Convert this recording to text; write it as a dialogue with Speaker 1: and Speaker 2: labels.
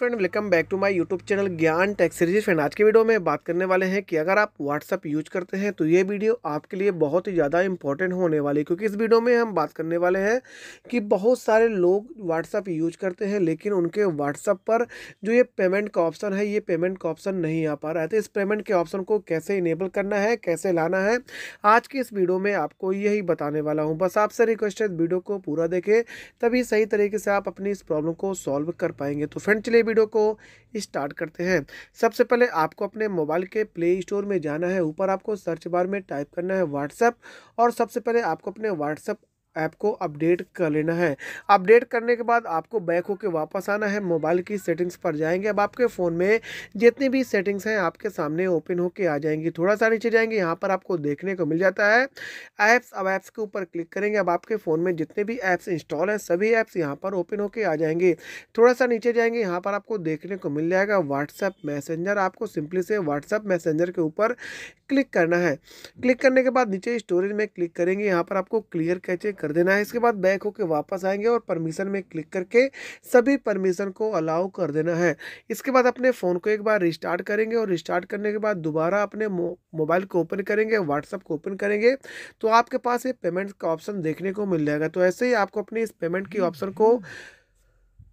Speaker 1: friend welcome back to my YouTube channel Gyan tech series friend आज के video में बात करने वाले हैं कि अगर आप व्हाट्सअप यूज करते हैं तो ये वीडियो आपके लिए बहुत ही ज़्यादा इंपॉर्टेंट होने वाली है क्योंकि इस वीडियो में हम बात करने वाले हैं कि बहुत सारे लोग व्हाट्सअप यूज करते हैं लेकिन उनके व्हाट्सअप पर जो ये पेमेंट का ऑप्शन है ये पेमेंट का ऑप्शन नहीं आ पा रहा है तो इस पेमेंट के ऑप्शन को कैसे इनेबल करना है कैसे लाना है आज की इस वीडियो में आपको यही बताने वाला हूँ बस आपसे रिक्वेस्ट है वीडियो को पूरा देखें तभी सही तरीके से आप अपनी इस प्रॉब्लम को सॉल्व कर पाएंगे तो फ्रेंड चलिए वीडियो को स्टार्ट करते हैं सबसे पहले आपको अपने मोबाइल के प्ले स्टोर में जाना है ऊपर आपको सर्च बार में टाइप करना है व्हाट्सएप और सबसे पहले आपको अपने व्हाट्सएप ऐप को अपडेट कर लेना है अपडेट करने के बाद आपको बैक होकर वापस आना है मोबाइल की सेटिंग्स पर जाएंगे अब आपके फ़ोन में जितनी भी सेटिंग्स हैं आपके सामने ओपन होकर आ जाएंगी थोड़ा सा नीचे जाएंगे यहाँ पर आपको देखने को मिल जाता है ऐप्स अब ऐप्स के ऊपर क्लिक करेंगे अब आपके फ़ोन में जितने भी ऐप्स इंस्टॉल हैं सभी ऐप्स यहाँ पर ओपन होकर आ जाएंगे थोड़ा सा नीचे जाएंगे यहाँ पर आपको देखने को मिल जाएगा व्हाट्सएप मैसेंजर आपको सिंपली से व्हाट्सएप मैसेंजर के ऊपर क्लिक करना है क्लिक करने के बाद नीचे स्टोरेज में क्लिक करेंगे यहाँ पर आपको क्लियर कैचे कर देना है इसके बाद बैक होकर वापस आएंगे और परमिशन में क्लिक करके सभी परमिशन को अलाउ कर देना है इसके बाद अपने फ़ोन को एक बार रिस्टार्ट करेंगे और रिस्टार्ट करने के बाद दोबारा अपने मोबाइल को ओपन करेंगे व्हाट्सअप को ओपन करेंगे तो आपके पास ये पेमेंट का ऑप्शन देखने को मिल जाएगा तो ऐसे ही आपको अपनी इस पेमेंट की ऑप्शन को